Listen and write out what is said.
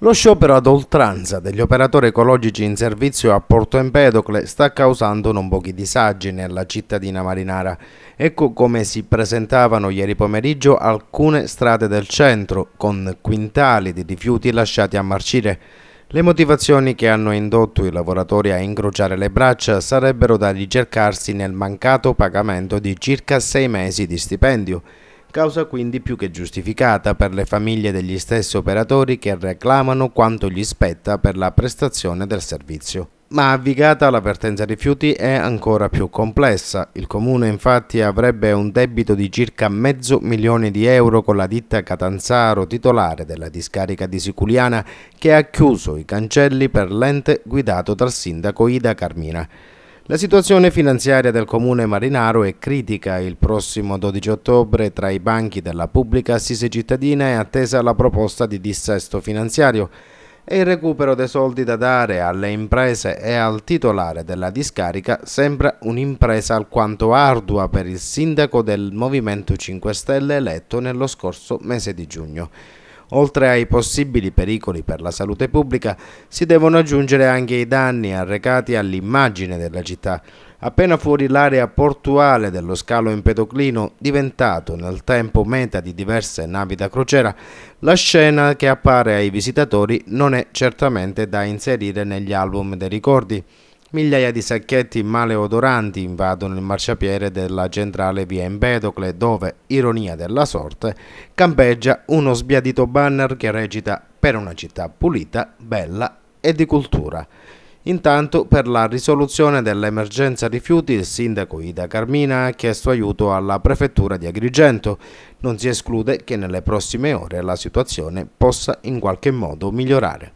Lo sciopero ad oltranza degli operatori ecologici in servizio a Porto Empedocle sta causando non pochi disagi nella cittadina marinara. Ecco come si presentavano ieri pomeriggio alcune strade del centro, con quintali di rifiuti lasciati a marcire. Le motivazioni che hanno indotto i lavoratori a incrociare le braccia sarebbero da ricercarsi nel mancato pagamento di circa sei mesi di stipendio causa quindi più che giustificata per le famiglie degli stessi operatori che reclamano quanto gli spetta per la prestazione del servizio. Ma a la vertenza rifiuti è ancora più complessa. Il comune infatti avrebbe un debito di circa mezzo milione di euro con la ditta Catanzaro, titolare della discarica di Siculiana, che ha chiuso i cancelli per l'ente guidato dal sindaco Ida Carmina. La situazione finanziaria del comune marinaro è critica. Il prossimo 12 ottobre tra i banchi della pubblica assise cittadina è attesa la proposta di dissesto finanziario e il recupero dei soldi da dare alle imprese e al titolare della discarica sembra un'impresa alquanto ardua per il sindaco del Movimento 5 Stelle eletto nello scorso mese di giugno. Oltre ai possibili pericoli per la salute pubblica, si devono aggiungere anche i danni arrecati all'immagine della città. Appena fuori l'area portuale dello scalo Empedoclino, diventato nel tempo meta di diverse navi da crociera, la scena che appare ai visitatori non è certamente da inserire negli album dei ricordi. Migliaia di sacchetti maleodoranti invadono il marciapiede della centrale via Empedocle dove, ironia della sorte, campeggia uno sbiadito banner che recita per una città pulita, bella e di cultura. Intanto, per la risoluzione dell'emergenza rifiuti, il sindaco Ida Carmina ha chiesto aiuto alla prefettura di Agrigento. Non si esclude che nelle prossime ore la situazione possa in qualche modo migliorare.